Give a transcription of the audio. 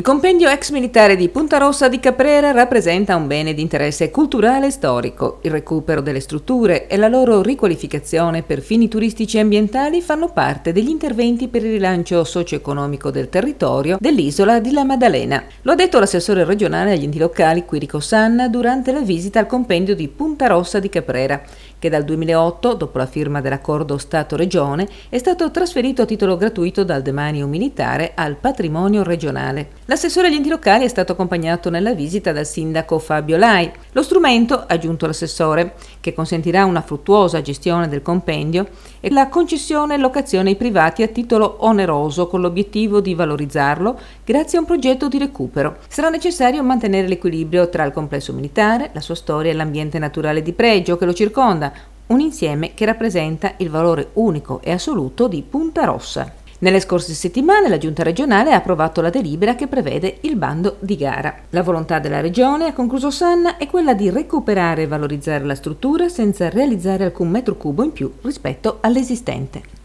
Il compendio ex militare di Punta Rossa di Caprera rappresenta un bene di interesse culturale e storico. Il recupero delle strutture e la loro riqualificazione per fini turistici e ambientali fanno parte degli interventi per il rilancio socio-economico del territorio dell'isola di La Maddalena. Lo ha detto l'assessore regionale agli enti locali Quirico Sanna durante la visita al compendio di Punta Rossa di Caprera, che dal 2008, dopo la firma dell'accordo Stato-Regione, è stato trasferito a titolo gratuito dal demanio militare al patrimonio regionale. L'assessore agli enti locali è stato accompagnato nella visita dal sindaco Fabio Lai. Lo strumento, aggiunto l'assessore, che consentirà una fruttuosa gestione del compendio, è la concessione e locazione ai privati a titolo oneroso con l'obiettivo di valorizzarlo grazie a un progetto di recupero. Sarà necessario mantenere l'equilibrio tra il complesso militare, la sua storia e l'ambiente naturale di pregio che lo circonda, un insieme che rappresenta il valore unico e assoluto di Punta Rossa. Nelle scorse settimane la Giunta regionale ha approvato la delibera che prevede il bando di gara. La volontà della Regione, ha concluso Sanna, è quella di recuperare e valorizzare la struttura senza realizzare alcun metro cubo in più rispetto all'esistente.